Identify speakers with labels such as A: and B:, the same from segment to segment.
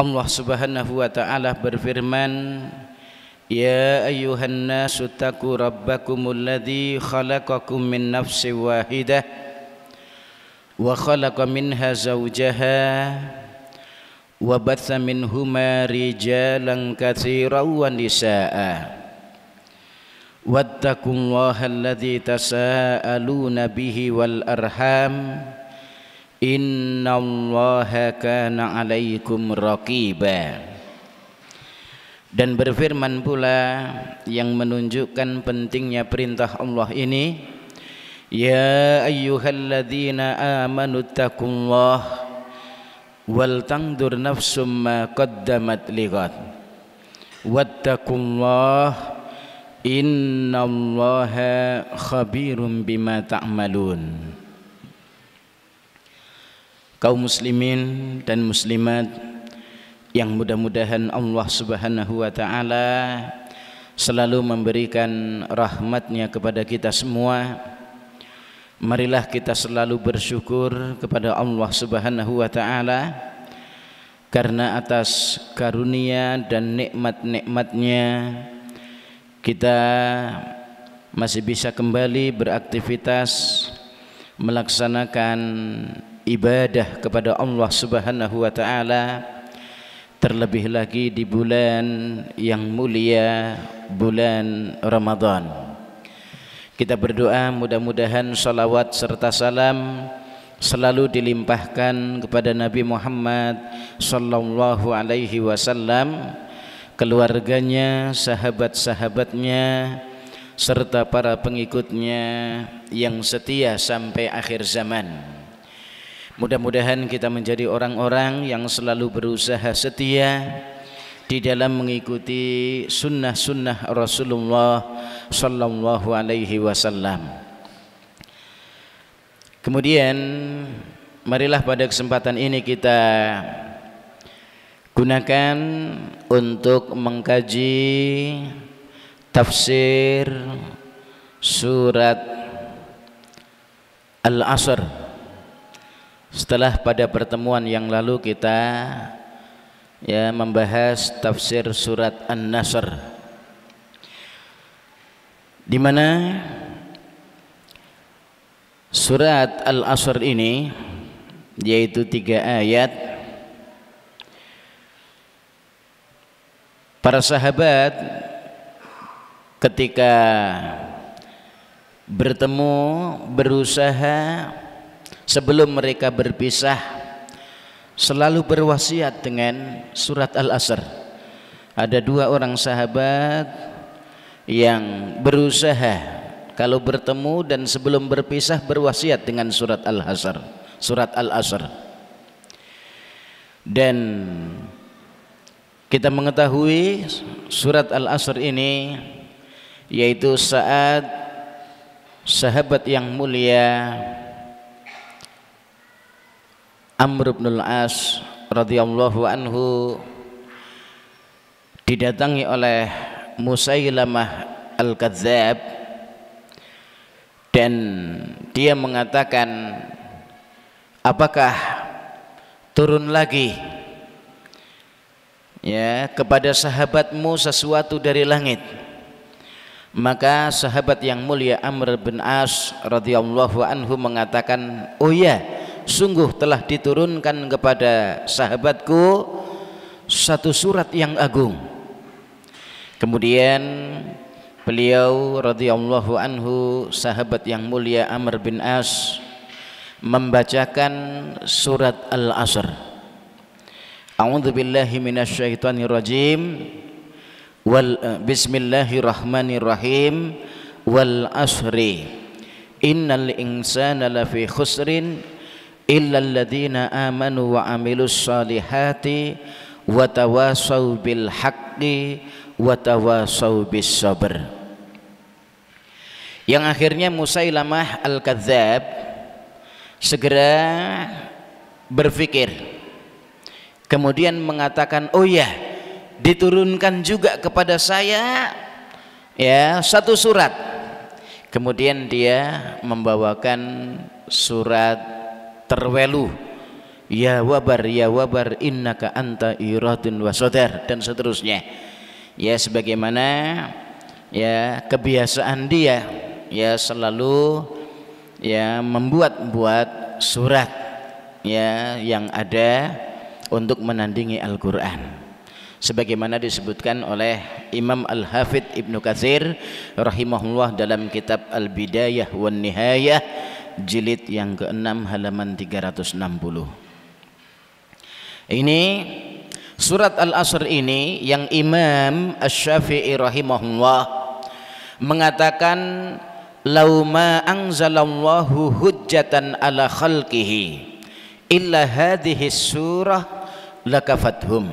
A: Allah Subhanahu wa taala berfirman Ya ayuhan nasu taku rabbakumul ladzi khalaqakum min nafsin wahidah wa khalaqa minha zawjaha wa batha minhuma rijalan katsiran wa nisaa wattaqullaha alladhi tasaaluna bihi wal arham Inna kana alaikum raqiba Dan berfirman pula yang menunjukkan pentingnya perintah Allah ini Ya ayyuhalladzina amanu taqullah Wal tangdur nafsum ma qaddamat ligat Wattaqullah Inna allaha khabirun bima ta'malun ta kaum muslimin dan muslimat yang mudah-mudahan Allah Subhanahu wa taala selalu memberikan rahmatnya kepada kita semua. Marilah kita selalu bersyukur kepada Allah Subhanahu wa taala karena atas karunia dan nikmat-nikmatnya kita masih bisa kembali beraktivitas melaksanakan ibadah kepada Allah Subhanahu wa taala terlebih lagi di bulan yang mulia bulan Ramadan. Kita berdoa mudah-mudahan salawat serta salam selalu dilimpahkan kepada Nabi Muhammad sallallahu alaihi wasallam, keluarganya, sahabat-sahabatnya serta para pengikutnya yang setia sampai akhir zaman. Mudah-mudahan kita menjadi orang-orang yang selalu berusaha setia di dalam mengikuti sunnah-sunnah Rasulullah Sallallahu Alaihi Wasallam. Kemudian marilah pada kesempatan ini kita gunakan untuk mengkaji tafsir surat Al-Asr setelah pada pertemuan yang lalu kita ya membahas tafsir surat An-Nasr di mana surat Al-Asr ini yaitu tiga ayat para sahabat ketika bertemu berusaha sebelum mereka berpisah selalu berwasiat dengan surat Al-Asr. Ada dua orang sahabat yang berusaha kalau bertemu dan sebelum berpisah berwasiat dengan surat Al-Asr, surat Al-Asr. Dan kita mengetahui surat Al-Asr ini yaitu saat sahabat yang mulia Amr bin Al-As radhiyallahu anhu didatangi oleh Musailamah Al-Kadzab dan dia mengatakan apakah turun lagi ya kepada sahabatmu sesuatu dari langit maka sahabat yang mulia Amr bin As radhiyallahu anhu mengatakan oh ya sungguh telah diturunkan kepada sahabatku satu surat yang agung kemudian beliau radhiyallahu anhu sahabat yang mulia Amr bin As membacakan surat Al-Asr A'udzu billahi minasyaitonir rajim wal eh, bismillahirrahmanirrahim wal asri innal insana lafi khusrin illalladzina amanu wa amilus solihati wa tawasaw bil haqqi wa tawasaw bis sabr yang akhirnya Musailamah al-Kadzab segera berpikir kemudian mengatakan oh ya diturunkan juga kepada saya ya satu surat kemudian dia membawakan surat terwelu ya wabar ya wabar innaka anta iradun wasodar dan seterusnya ya sebagaimana ya kebiasaan dia ya selalu ya membuat buat surat ya yang ada untuk menandingi Al-Qur'an sebagaimana disebutkan oleh Imam Al-Hafidh Ibnu Katsir rahimahullah dalam kitab Al-Bidayah wan Nihayah jilid yang ke-6 halaman 360. Ini surat Al-Asr ini yang Imam Asy-Syafi'i rahimahullah mengatakan lau ma anzalallahu hujjatan ala khalqihi illa hadhihi surah lakafathum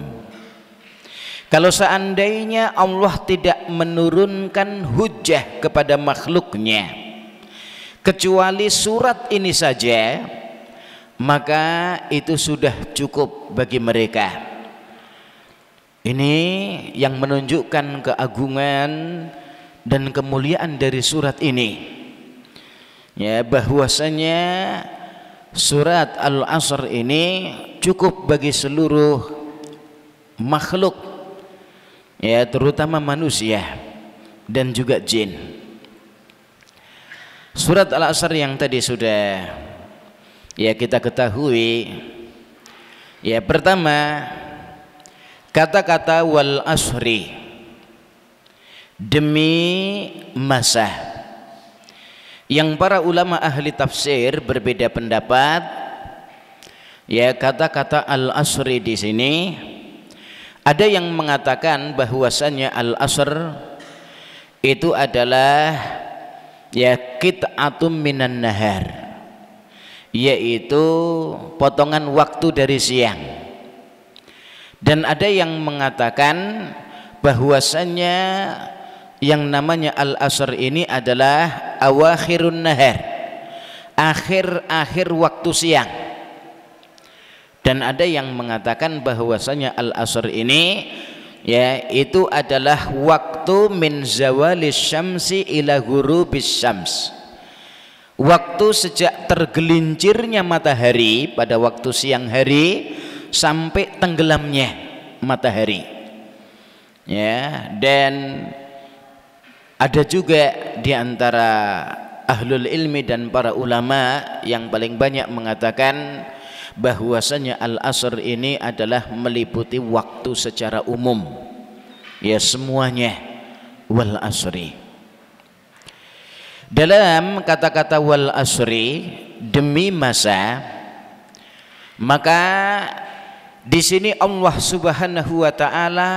A: kalau seandainya Allah tidak menurunkan hujah kepada makhluknya kecuali surat ini saja maka itu sudah cukup bagi mereka ini yang menunjukkan keagungan dan kemuliaan dari surat ini ya bahwasanya surat Al-Asr ini cukup bagi seluruh makhluk ya terutama manusia dan juga jin Surat Al-Asr yang tadi sudah ya kita ketahui ya pertama kata-kata wal asri demi masa yang para ulama ahli tafsir berbeda pendapat ya kata-kata al asri di sini ada yang mengatakan bahwasannya al asr itu adalah ya kit'atum minan nahar yaitu potongan waktu dari siang dan ada yang mengatakan bahwasannya yang namanya al-asr ini adalah awakhirun nahar akhir-akhir waktu siang dan ada yang mengatakan bahwasanya al-asr ini ya itu adalah waktu min zawalis syamsi ila ghurubis syams waktu sejak tergelincirnya matahari pada waktu siang hari sampai tenggelamnya matahari ya dan ada juga di antara ahlul ilmi dan para ulama yang paling banyak mengatakan bahwasanya al-asr ini adalah meliputi waktu secara umum ya semuanya wal asri dalam kata-kata wal asri demi masa maka di sini Allah Subhanahu wa taala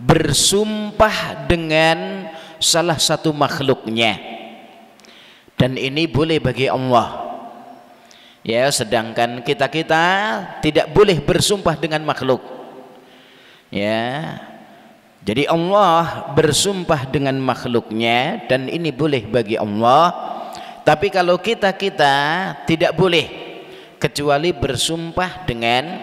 A: bersumpah dengan salah satu makhluknya dan ini boleh bagi Allah ya sedangkan kita-kita tidak boleh bersumpah dengan makhluk ya jadi Allah bersumpah dengan makhluknya dan ini boleh bagi Allah tapi kalau kita-kita tidak boleh kecuali bersumpah dengan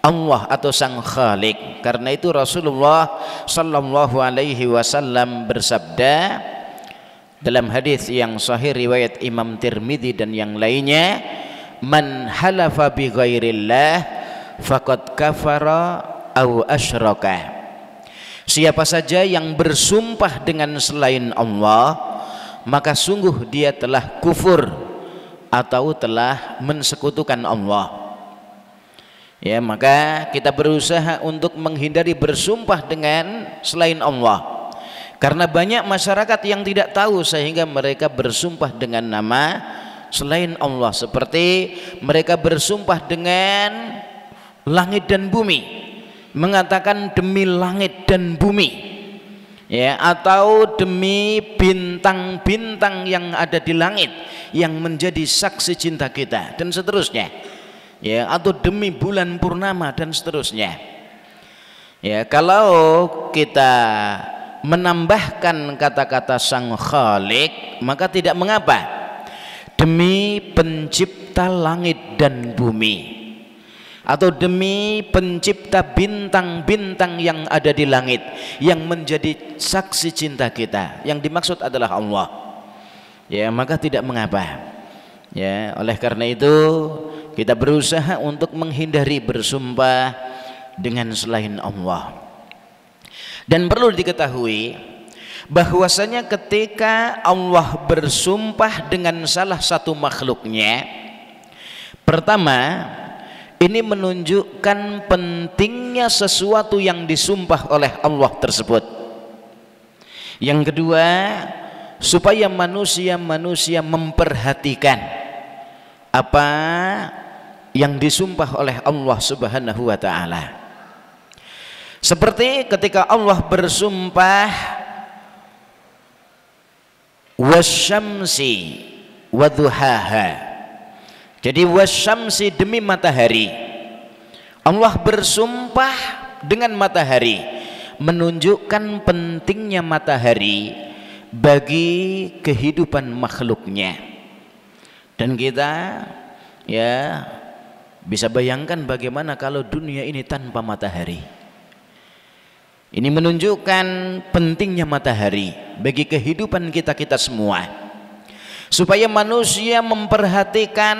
A: Allah atau sang Khalik karena itu Rasulullah Sallallahu Alaihi Wasallam bersabda dalam hadis yang sahih riwayat Imam Tirmidzi dan yang lainnya man halafa bi ghairillah faqad kafara au asyraka siapa saja yang bersumpah dengan selain Allah maka sungguh dia telah kufur atau telah mensekutukan Allah ya maka kita berusaha untuk menghindari bersumpah dengan selain Allah karena banyak masyarakat yang tidak tahu sehingga mereka bersumpah dengan nama selain Allah seperti mereka bersumpah dengan langit dan bumi mengatakan demi langit dan bumi ya atau demi bintang-bintang yang ada di langit yang menjadi saksi cinta kita dan seterusnya ya atau demi bulan purnama dan seterusnya ya kalau kita menambahkan kata-kata sang khalik maka tidak mengapa demi pencipta langit dan bumi atau demi pencipta bintang-bintang yang ada di langit yang menjadi saksi cinta kita yang dimaksud adalah Allah ya maka tidak mengapa ya oleh karena itu kita berusaha untuk menghindari bersumpah dengan selain Allah dan perlu diketahui bahwasanya ketika Allah bersumpah dengan salah satu makhluknya pertama ini menunjukkan pentingnya sesuatu yang disumpah oleh Allah tersebut yang kedua supaya manusia-manusia memperhatikan apa yang disumpah oleh Allah Subhanahu wa taala. Seperti ketika Allah bersumpah wasyamsi waduhaha jadi wasyamsi demi matahari Allah bersumpah dengan matahari menunjukkan pentingnya matahari bagi kehidupan makhluknya dan kita ya bisa bayangkan bagaimana kalau dunia ini tanpa matahari ini menunjukkan pentingnya matahari bagi kehidupan kita-kita semua. Supaya manusia memperhatikan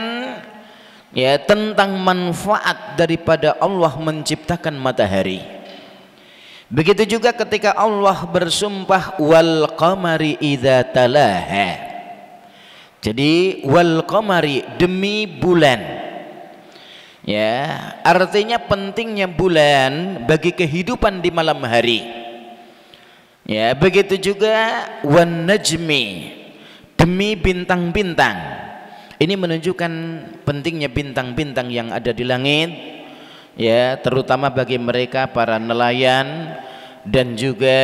A: ya tentang manfaat daripada Allah menciptakan matahari. Begitu juga ketika Allah bersumpah wal qamari idza talaha. Jadi wal qamari demi bulan Ya, artinya pentingnya bulan bagi kehidupan di malam hari. Ya, begitu juga wan najmi demi bintang-bintang. Ini menunjukkan pentingnya bintang-bintang yang ada di langit ya, terutama bagi mereka para nelayan dan juga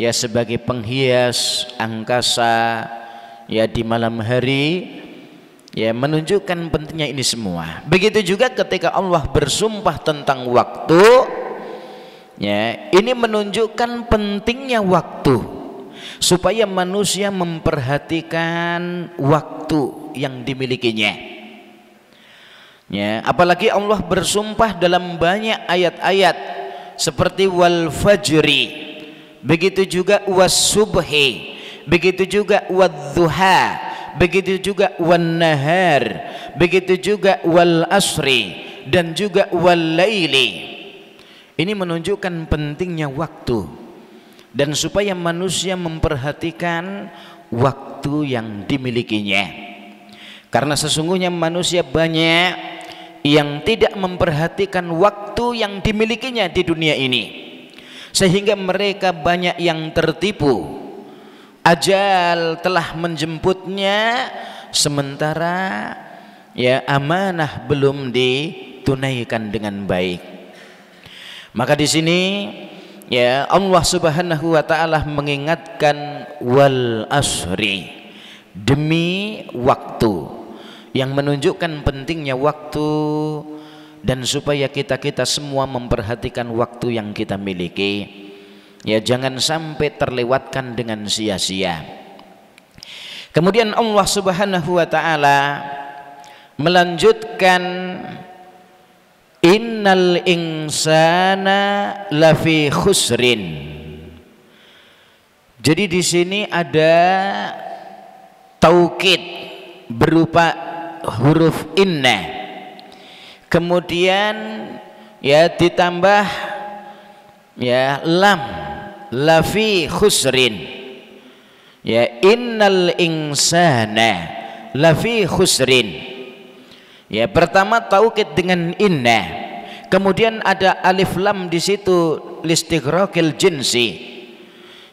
A: ya sebagai penghias angkasa ya di malam hari ya menunjukkan pentingnya ini semua begitu juga ketika Allah bersumpah tentang waktu ya ini menunjukkan pentingnya waktu supaya manusia memperhatikan waktu yang dimilikinya ya apalagi Allah bersumpah dalam banyak ayat-ayat seperti wal fajri begitu juga was subhi begitu juga wadh begitu juga wan nahar begitu juga wal asri dan juga wal laili ini menunjukkan pentingnya waktu dan supaya manusia memperhatikan waktu yang dimilikinya karena sesungguhnya manusia banyak yang tidak memperhatikan waktu yang dimilikinya di dunia ini sehingga mereka banyak yang tertipu ajal telah menjemputnya sementara ya amanah belum ditunaikan dengan baik maka di sini ya Allah Subhanahu wa taala mengingatkan wal asri demi waktu yang menunjukkan pentingnya waktu dan supaya kita-kita semua memperhatikan waktu yang kita miliki ya jangan sampai terlewatkan dengan sia-sia kemudian Allah subhanahu wa ta'ala melanjutkan innal insana lafi khusrin jadi di sini ada taukid berupa huruf inna kemudian ya ditambah ya lam lafi khusrin ya innal insana lafi khusrin ya pertama taukid dengan inna kemudian ada alif lam di situ listighraqil jinsi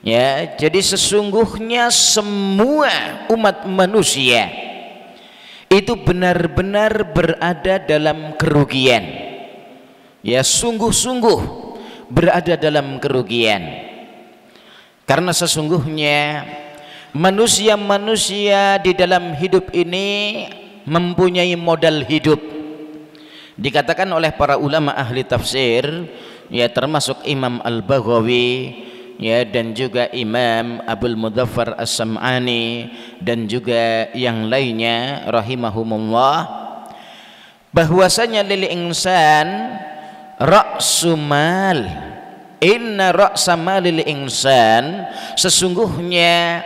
A: ya jadi sesungguhnya semua umat manusia itu benar-benar berada dalam kerugian ya sungguh-sungguh berada dalam kerugian karena sesungguhnya manusia-manusia di dalam hidup ini mempunyai modal hidup. Dikatakan oleh para ulama ahli tafsir, ya termasuk Imam Al-Baghawi, ya dan juga Imam Abdul Mudhaffar As-Sam'ani dan juga yang lainnya rahimahumullah bahwasanya lil insan ra'sumal inna ra'sa malil insan sesungguhnya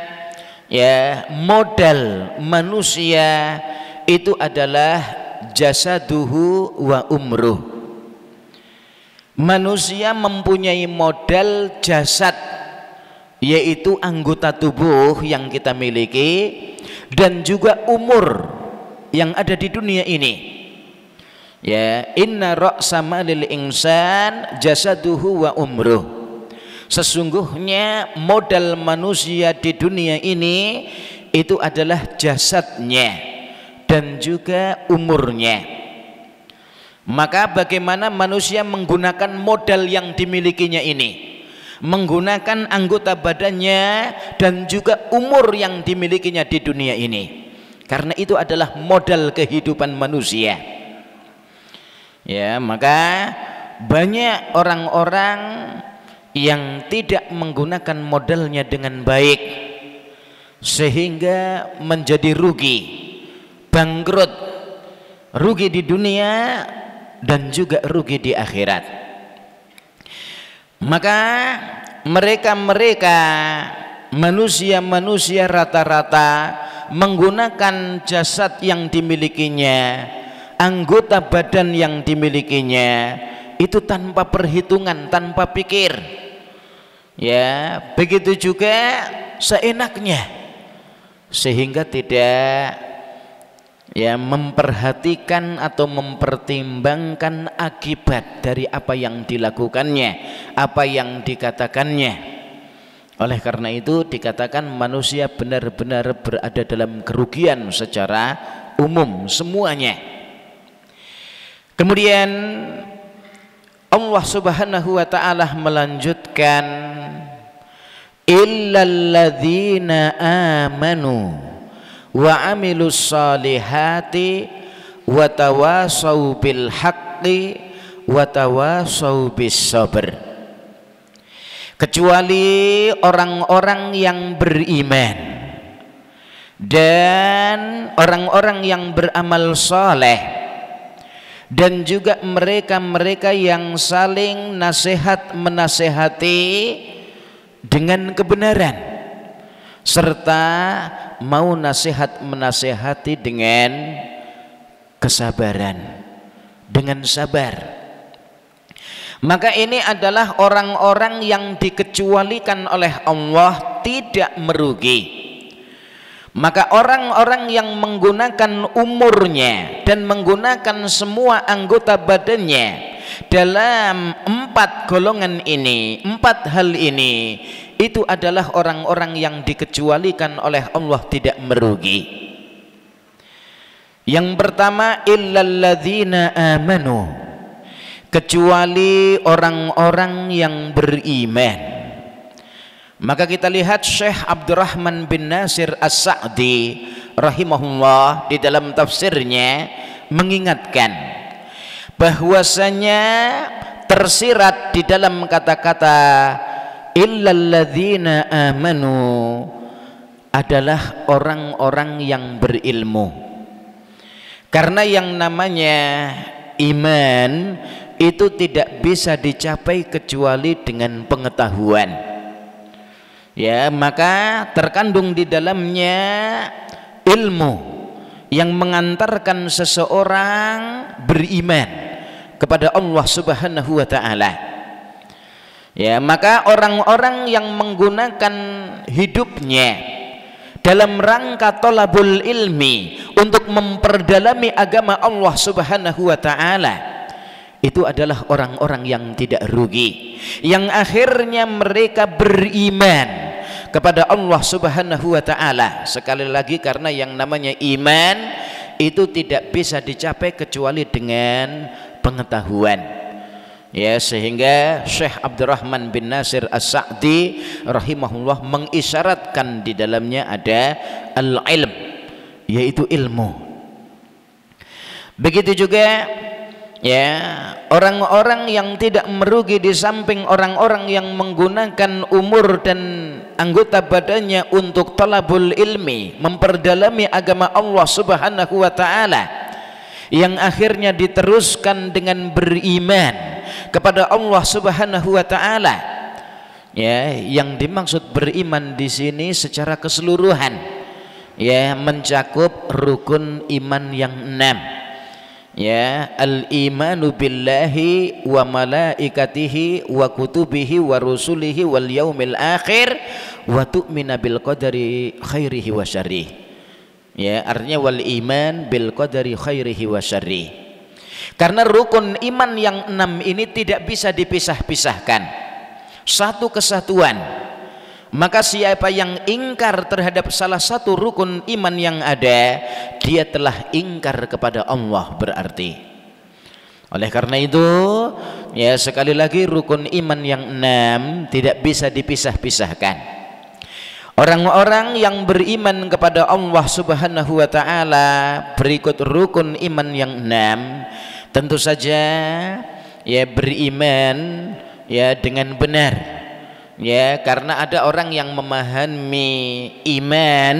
A: ya modal manusia itu adalah jasaduhu wa umruh manusia mempunyai modal jasad yaitu anggota tubuh yang kita miliki dan juga umur yang ada di dunia ini ya inna ra'sa malil insan jasaduhu wa umruh sesungguhnya modal manusia di dunia ini itu adalah jasadnya dan juga umurnya maka bagaimana manusia menggunakan modal yang dimilikinya ini menggunakan anggota badannya dan juga umur yang dimilikinya di dunia ini karena itu adalah modal kehidupan manusia ya maka banyak orang-orang yang tidak menggunakan modalnya dengan baik sehingga menjadi rugi bangkrut rugi di dunia dan juga rugi di akhirat maka mereka-mereka manusia-manusia rata-rata menggunakan jasad yang dimilikinya anggota badan yang dimilikinya itu tanpa perhitungan tanpa pikir ya begitu juga seenaknya sehingga tidak ya memperhatikan atau mempertimbangkan akibat dari apa yang dilakukannya apa yang dikatakannya oleh karena itu dikatakan manusia benar-benar berada dalam kerugian secara umum semuanya Kemudian Allah Subhanahu wa taala melanjutkan illalladzina amanu wa amilus salihati wa tawasau bil haqqi wa tawasau bis sabr kecuali orang-orang yang beriman dan orang-orang yang beramal soleh dan juga mereka-mereka yang saling nasihat menasehati dengan kebenaran serta mau nasihat menasehati dengan kesabaran dengan sabar maka ini adalah orang-orang yang dikecualikan oleh Allah tidak merugi maka orang-orang yang menggunakan umurnya dan menggunakan semua anggota badannya dalam empat golongan ini empat hal ini itu adalah orang-orang yang dikecualikan oleh Allah tidak merugi yang pertama illalladzina amanu kecuali orang-orang yang beriman maka kita lihat Syekh Abdurrahman bin Nasir As-Sa'di rahimahullah di dalam tafsirnya mengingatkan bahwasanya tersirat di dalam kata-kata illalladzina amanu adalah orang-orang yang berilmu karena yang namanya iman itu tidak bisa dicapai kecuali dengan pengetahuan ya maka terkandung di dalamnya ilmu yang mengantarkan seseorang beriman kepada Allah Subhanahu wa taala. Ya, maka orang-orang yang menggunakan hidupnya dalam rangka tolabul ilmi untuk memperdalami agama Allah Subhanahu wa taala itu adalah orang-orang yang tidak rugi yang akhirnya mereka beriman kepada Allah Subhanahu wa taala sekali lagi karena yang namanya iman itu tidak bisa dicapai kecuali dengan pengetahuan ya sehingga Syekh Abdurrahman bin Nasir As-Sa'di rahimahullah mengisyaratkan di dalamnya ada al-ilm yaitu ilmu begitu juga Ya, orang-orang yang tidak merugi di samping orang-orang yang menggunakan umur dan anggota badannya untuk talabul ilmi, memperdalami agama Allah Subhanahu wa taala yang akhirnya diteruskan dengan beriman kepada Allah Subhanahu wa taala. Ya, yang dimaksud beriman di sini secara keseluruhan ya mencakup rukun iman yang enam ya al imanu billahi wa malaikatihi wa kutubihi wa rusulihi wal yaumil akhir wa tu'mina bil qadari khairihi wa syarrihi ya artinya wal iman bil qadari khairihi wa syarrihi karena rukun iman yang enam ini tidak bisa dipisah-pisahkan satu kesatuan maka siapa yang ingkar terhadap salah satu rukun iman yang ada dia telah ingkar kepada Allah berarti oleh karena itu ya sekali lagi rukun iman yang enam tidak bisa dipisah-pisahkan Orang-orang yang beriman kepada Allah Subhanahu wa taala berikut rukun iman yang enam tentu saja ya beriman ya dengan benar ya karena ada orang yang memahami iman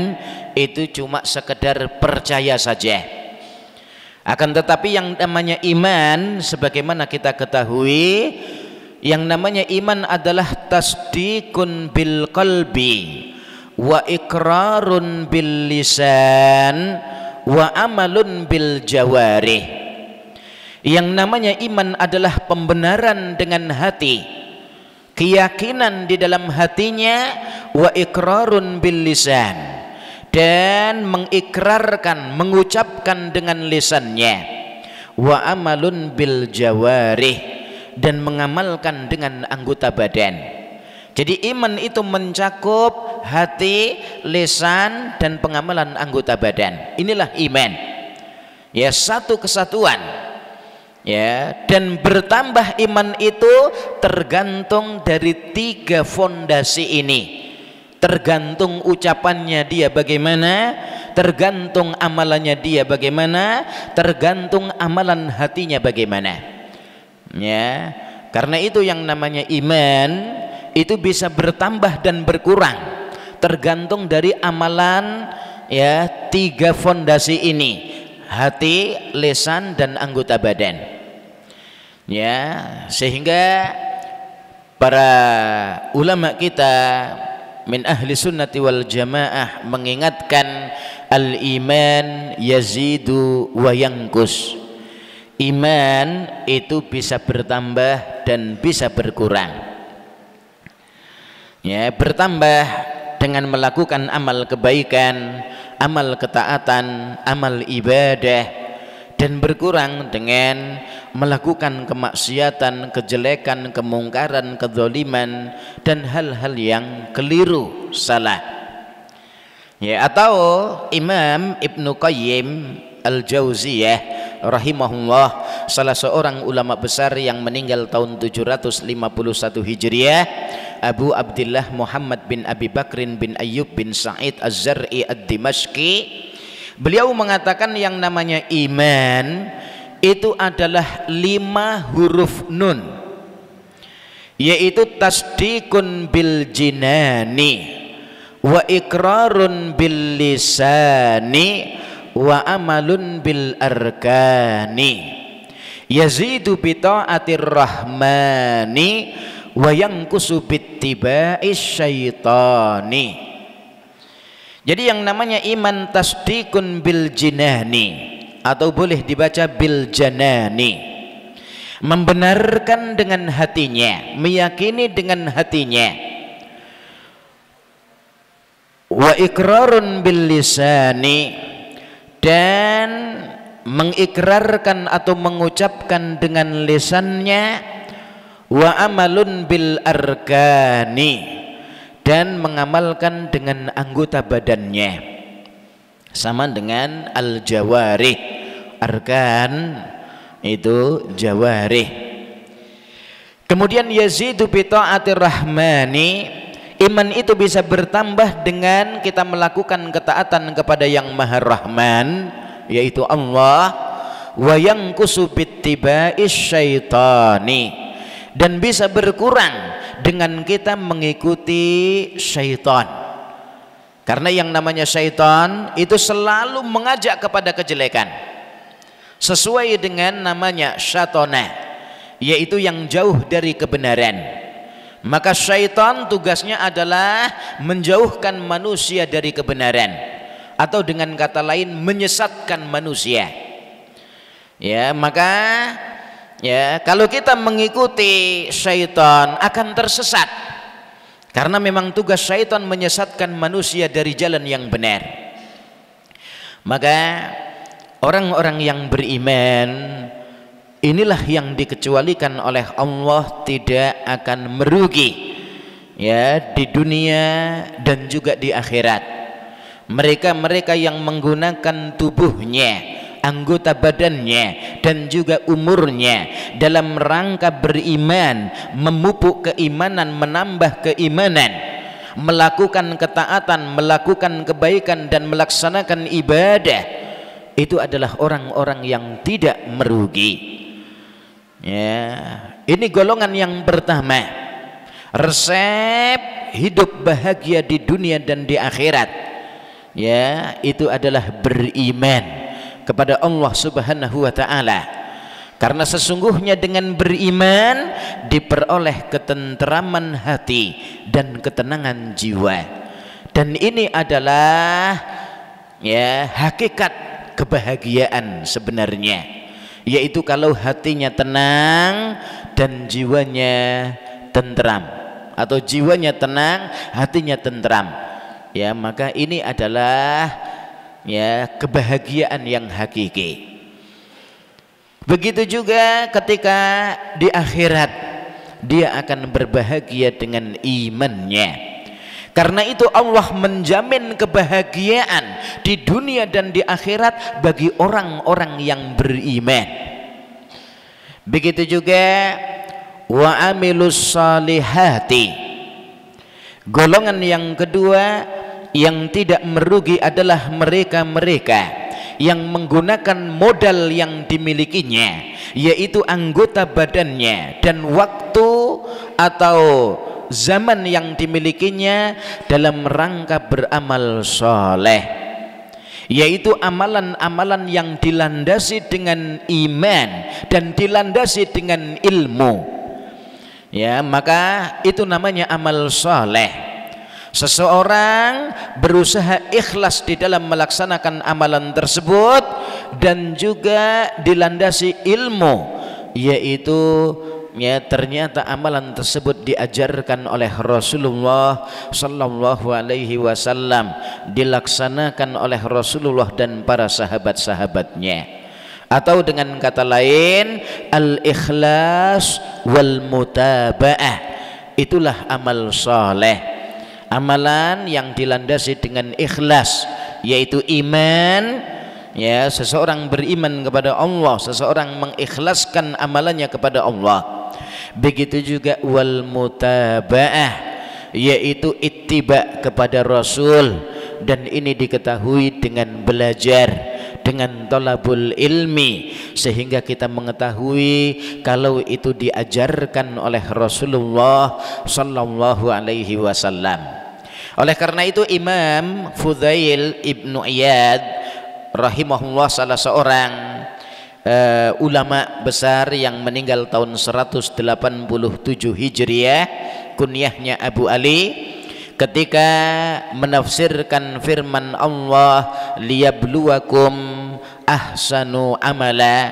A: itu cuma sekedar percaya saja akan tetapi yang namanya iman sebagaimana kita ketahui yang namanya iman adalah tasdikun bil qalbi wa ikrarun bil lisan wa amalun bil jawari. yang namanya iman adalah pembenaran dengan hati keyakinan di dalam hatinya wa ikrarun bil lisan dan mengikrarkan mengucapkan dengan lisannya wa amalun bil jawarih dan mengamalkan dengan anggota badan jadi iman itu mencakup hati, lisan dan pengamalan anggota badan inilah iman ya satu kesatuan ya dan bertambah iman itu tergantung dari tiga fondasi ini tergantung ucapannya dia bagaimana tergantung amalannya dia bagaimana tergantung amalan hatinya bagaimana ya karena itu yang namanya iman itu bisa bertambah dan berkurang tergantung dari amalan ya tiga fondasi ini hati, lesan dan anggota badan. Ya, sehingga para ulama kita min ahli sunnati wal jamaah mengingatkan al iman yazidu wa yangkus. Iman itu bisa bertambah dan bisa berkurang. Ya, bertambah dengan melakukan amal kebaikan, amal ketaatan, amal ibadah dan berkurang dengan melakukan kemaksiatan, kejelekan, kemungkaran, kedoliman, dan hal-hal yang keliru, salah. Ya, atau Imam Ibnu Qayyim Al-Jauziyah rahimahullah salah seorang ulama besar yang meninggal tahun 751 Hijriah Abu Abdullah Muhammad bin Abi Bakrin bin Ayyub bin Sa'id Az-Zar'i Ad-Dimashqi beliau mengatakan yang namanya iman itu adalah lima huruf nun yaitu tasdikun bil jinani wa ikrarun bil lisani wa amalun bil arkani yazidu bi taatir rahmani wa yanqusu bittiba'is syaitani jadi yang namanya iman tasdikun bil jinani atau boleh dibaca bil janani. Membenarkan dengan hatinya, meyakini dengan hatinya. Wa ikrarun bil lisani dan mengikrarkan atau mengucapkan dengan lisannya wa amalun bil arkani dan mengamalkan dengan anggota badannya sama dengan al jawari arkan itu jawari kemudian yazidu bi rahmani iman itu bisa bertambah dengan kita melakukan ketaatan kepada yang maha rahman yaitu Allah wa yang tiba syaitani dan bisa berkurang dengan kita mengikuti syaitan karena yang namanya syaitan itu selalu mengajak kepada kejelekan sesuai dengan namanya syatona yaitu yang jauh dari kebenaran maka syaitan tugasnya adalah menjauhkan manusia dari kebenaran atau dengan kata lain menyesatkan manusia. Ya, maka ya kalau kita mengikuti syaitan akan tersesat. Karena memang tugas syaitan menyesatkan manusia dari jalan yang benar. Maka orang-orang yang beriman inilah yang dikecualikan oleh Allah tidak akan merugi ya di dunia dan juga di akhirat mereka-mereka yang menggunakan tubuhnya anggota badannya dan juga umurnya dalam rangka beriman memupuk keimanan menambah keimanan melakukan ketaatan melakukan kebaikan dan melaksanakan ibadah itu adalah orang-orang yang tidak merugi Ya, ini golongan yang pertama. Resep hidup bahagia di dunia dan di akhirat. Ya, itu adalah beriman kepada Allah Subhanahu wa taala. Karena sesungguhnya dengan beriman diperoleh ketentraman hati dan ketenangan jiwa. Dan ini adalah ya hakikat kebahagiaan sebenarnya yaitu kalau hatinya tenang dan jiwanya tentram atau jiwanya tenang hatinya tentram ya maka ini adalah ya kebahagiaan yang hakiki begitu juga ketika di akhirat dia akan berbahagia dengan imannya karena itu Allah menjamin kebahagiaan di dunia dan di akhirat bagi orang-orang yang beriman. Begitu juga wa amilus salihati. Golongan yang kedua yang tidak merugi adalah mereka-mereka yang menggunakan modal yang dimilikinya yaitu anggota badannya dan waktu atau zaman yang dimilikinya dalam rangka beramal soleh yaitu amalan-amalan yang dilandasi dengan iman dan dilandasi dengan ilmu ya maka itu namanya amal soleh Seseorang berusaha ikhlas di dalam melaksanakan amalan tersebut dan juga dilandasi ilmu yaitu ya ternyata amalan tersebut diajarkan oleh Rasulullah sallallahu alaihi wasallam dilaksanakan oleh Rasulullah dan para sahabat-sahabatnya atau dengan kata lain al-ikhlas wal mutaba'ah itulah amal soleh amalan yang dilandasi dengan ikhlas yaitu iman ya seseorang beriman kepada Allah seseorang mengikhlaskan amalannya kepada Allah begitu juga wal mutaba'ah yaitu ittiba kepada Rasul dan ini diketahui dengan belajar dengan tolabul ilmi sehingga kita mengetahui kalau itu diajarkan oleh Rasulullah sallallahu alaihi wasallam oleh karena itu Imam Fudail ibnu Iyad rahimahullah salah seorang uh, ulama besar yang meninggal tahun 187 Hijriah kunyahnya Abu Ali ketika menafsirkan firman Allah liyabluwakum ahsanu amala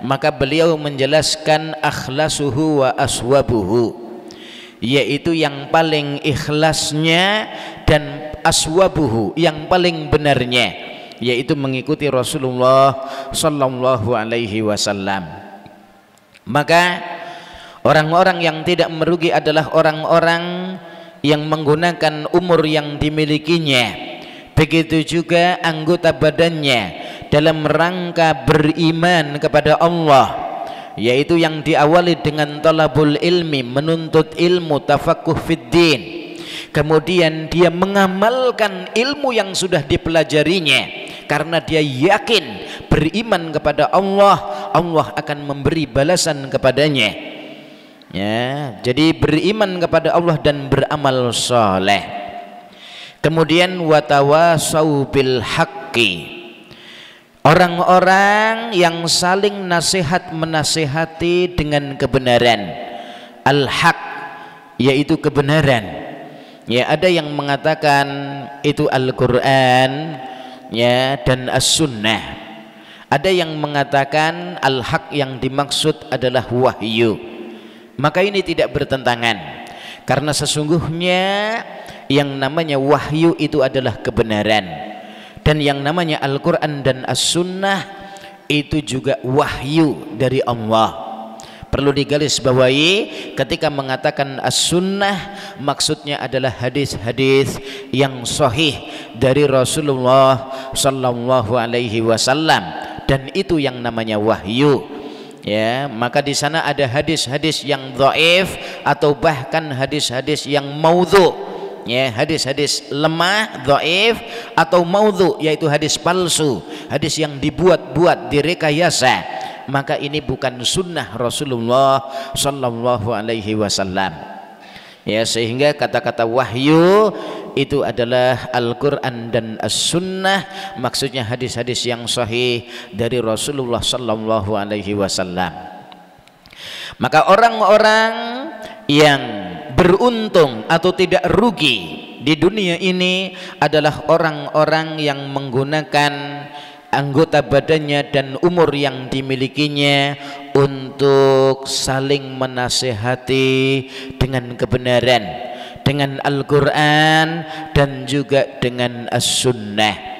A: maka beliau menjelaskan akhlasuhu wa aswabuhu yaitu yang paling ikhlasnya dan aswabuhu yang paling benarnya yaitu mengikuti Rasulullah sallallahu alaihi wasallam maka orang-orang yang tidak merugi adalah orang-orang yang menggunakan umur yang dimilikinya begitu juga anggota badannya dalam rangka beriman kepada Allah yaitu yang diawali dengan talabul ilmi menuntut ilmu tafakuh fid din kemudian dia mengamalkan ilmu yang sudah dipelajarinya karena dia yakin beriman kepada Allah Allah akan memberi balasan kepadanya ya jadi beriman kepada Allah dan beramal soleh kemudian watawasau bil haqqi orang-orang yang saling nasihat menasihati dengan kebenaran al-haq yaitu kebenaran ya ada yang mengatakan itu Al-Quran ya dan As-Sunnah ada yang mengatakan Al-Haq yang dimaksud adalah wahyu maka ini tidak bertentangan karena sesungguhnya yang namanya wahyu itu adalah kebenaran dan yang namanya Al-Quran dan As-Sunnah itu juga wahyu dari Allah perlu digarisbawahi ketika mengatakan as-sunnah maksudnya adalah hadis-hadis yang sahih dari Rasulullah sallallahu alaihi wasallam dan itu yang namanya wahyu ya maka di sana ada hadis-hadis yang dhaif atau bahkan hadis-hadis yang maudhu ya hadis-hadis lemah dhaif atau maudhu yaitu hadis palsu hadis yang dibuat-buat direkayasa maka ini bukan sunnah Rasulullah Sallallahu Alaihi Wasallam ya sehingga kata-kata wahyu itu adalah Al-Quran dan As-Sunnah maksudnya hadis-hadis yang sahih dari Rasulullah Sallallahu Alaihi Wasallam maka orang-orang yang beruntung atau tidak rugi di dunia ini adalah orang-orang yang menggunakan anggota badannya dan umur yang dimilikinya untuk saling menasehati dengan kebenaran dengan Al-Quran dan juga dengan As-Sunnah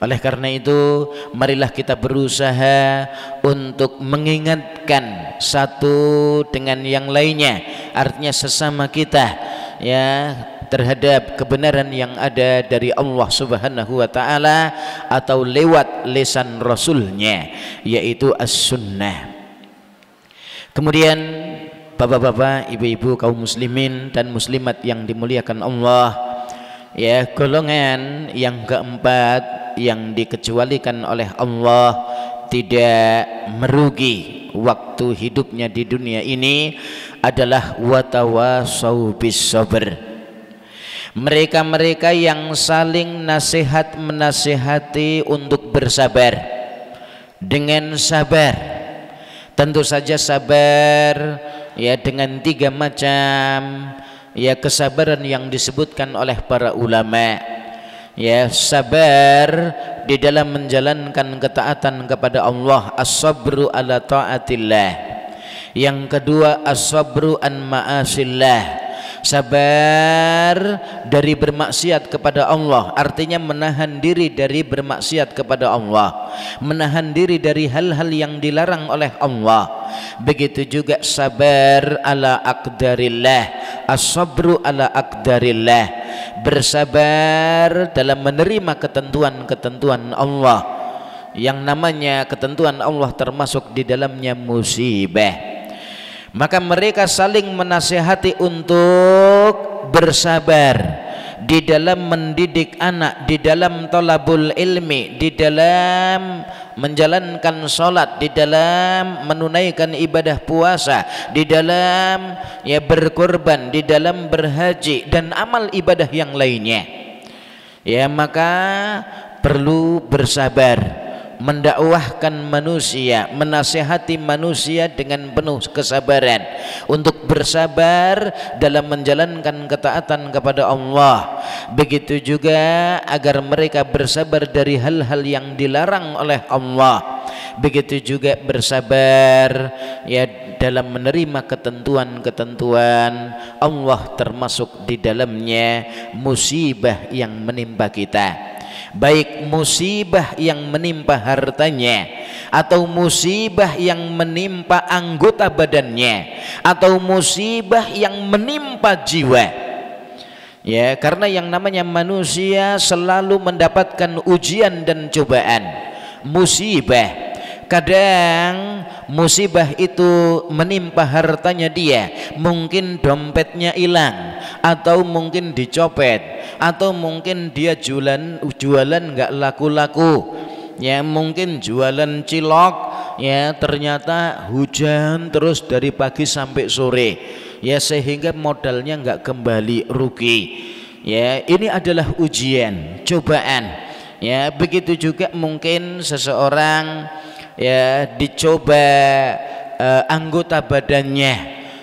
A: oleh karena itu, marilah kita berusaha untuk mengingatkan satu dengan yang lainnya, artinya sesama kita, ya terhadap kebenaran yang ada dari Allah Subhanahu wa taala atau lewat lisan rasulnya yaitu as-sunnah. Kemudian Bapak-bapak, ibu-ibu kaum muslimin dan muslimat yang dimuliakan Allah, ya golongan yang keempat yang dikecualikan oleh Allah tidak merugi waktu hidupnya di dunia ini adalah watawasau mereka-mereka yang saling nasihat menasihati untuk bersabar dengan sabar tentu saja sabar ya dengan tiga macam ya kesabaran yang disebutkan oleh para ulama ya sabar di dalam menjalankan ketaatan kepada Allah as-sabru ala taatillah yang kedua as-sabru an ma'asillah sabar dari bermaksiat kepada Allah artinya menahan diri dari bermaksiat kepada Allah menahan diri dari hal-hal yang dilarang oleh Allah begitu juga sabar ala akdarillah as-sabru ala akdarillah bersabar dalam menerima ketentuan-ketentuan Allah yang namanya ketentuan Allah termasuk di dalamnya musibah maka mereka saling menasehati untuk bersabar di dalam mendidik anak di dalam tolabul ilmi di dalam menjalankan sholat di dalam menunaikan ibadah puasa di dalam ya berkorban di dalam berhaji dan amal ibadah yang lainnya ya maka perlu bersabar mendakwahkan manusia, menasehati manusia dengan penuh kesabaran untuk bersabar dalam menjalankan ketaatan kepada Allah. Begitu juga agar mereka bersabar dari hal-hal yang dilarang oleh Allah. Begitu juga bersabar ya dalam menerima ketentuan-ketentuan Allah termasuk di dalamnya musibah yang menimpa kita baik musibah yang menimpa hartanya atau musibah yang menimpa anggota badannya atau musibah yang menimpa jiwa ya karena yang namanya manusia selalu mendapatkan ujian dan cobaan musibah kadang musibah itu menimpa hartanya dia mungkin dompetnya hilang atau mungkin dicopet atau mungkin dia jualan jualan nggak laku-laku ya mungkin jualan cilok ya ternyata hujan terus dari pagi sampai sore ya sehingga modalnya nggak kembali rugi ya ini adalah ujian cobaan ya begitu juga mungkin seseorang ya dicoba uh, anggota badannya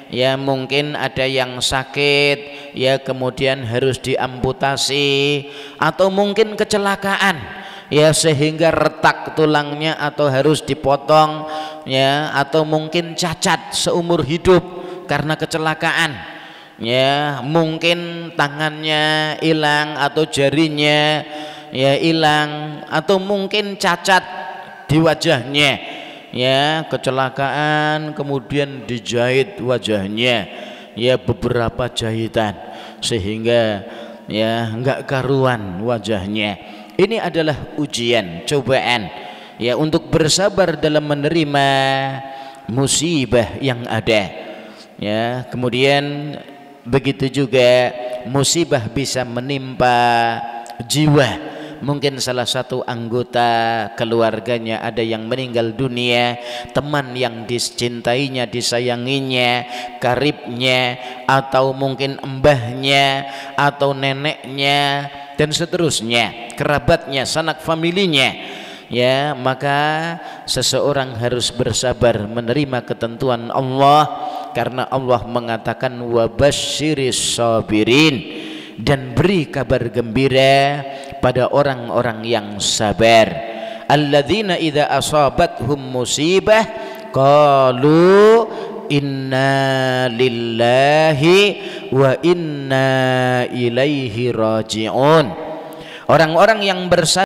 A: ya mungkin ada yang sakit ya kemudian harus diamputasi atau mungkin kecelakaan ya sehingga retak tulangnya atau harus dipotong ya atau mungkin cacat seumur hidup karena kecelakaan ya mungkin tangannya hilang atau jarinya ya hilang atau mungkin cacat di wajahnya ya kecelakaan kemudian dijahit wajahnya ya beberapa jahitan sehingga ya enggak karuan wajahnya ini adalah ujian cobaan ya untuk bersabar dalam menerima musibah yang ada ya kemudian begitu juga musibah bisa menimpa jiwa mungkin salah satu anggota keluarganya ada yang meninggal dunia teman yang dicintainya disayanginya karibnya atau mungkin embahnya atau neneknya dan seterusnya kerabatnya sanak familinya ya maka seseorang harus bersabar menerima ketentuan Allah karena Allah mengatakan wabasyiris sabirin dan beri kabar gembira pada orang-orang yang sabar alladzina idza asabathum musibah qalu inna lillahi wa inna ilaihi raji'un orang-orang yang bersabar